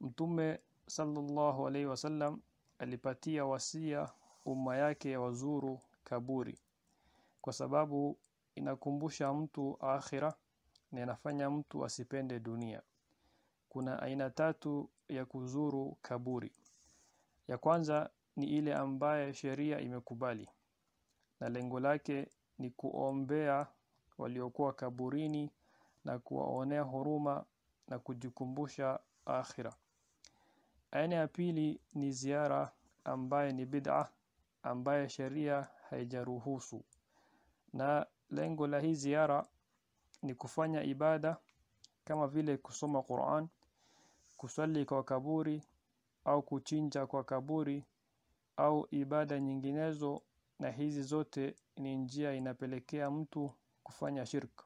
Mtume sallallahu alaihi wasallam alipatia wasia umma yake wazuru kaburi kwa sababu inakumbusha mtu akhira na inafanya mtu asipende dunia. Kuna aina tatu ya kuzuru kaburi. Ya kwanza ni ile ambaye sheria imekubali na lengo lake ni kuombea waliokuwa kaburini na kuwaonea huruma na kujikumbusha akhira. Aina ya pili ni ziara ambaye ni bid'a ambaye sheria haijaruhusu, na lengo la hii ziara ni kufanya ibada kama vile kusoma Qur'an, kusali kwa kaburi au kuchinja kwa kaburi au ibada nyinginezo, na hizi zote ni njia inapelekea mtu kufanya shirk.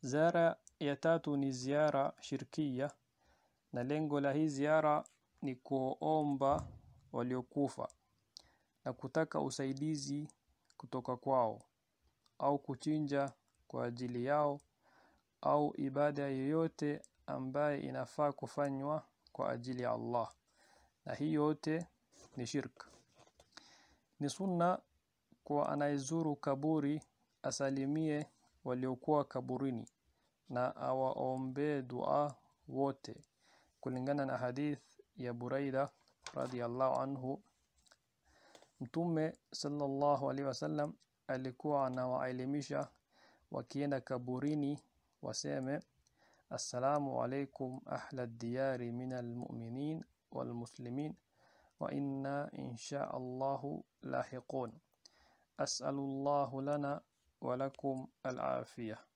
Ziara ya tatu ni ziara shirkia na lengo la hii ziara ni kuomba waliokufa na kutaka usaidizi kutoka kwao au kuchinja kwa ajili yao au ibada yoyote ambaye inafaa kufanywa kwa ajili ya Allah na hii yote ni shirk ni sunna kwa anayezuru kaburi asalimie waliokuwa kaburini na awaombee dua wote كلنجانا أحاديث يا بريدة رضي الله عنه متومة صلى الله عليه وسلم ألكوا عنا وعلميشا وكينا كبوريني وسامي السلام عليكم أهل الديار من المؤمنين والمسلمين وإنا إن شاء الله لاحقون أسأل الله لنا ولكم العافية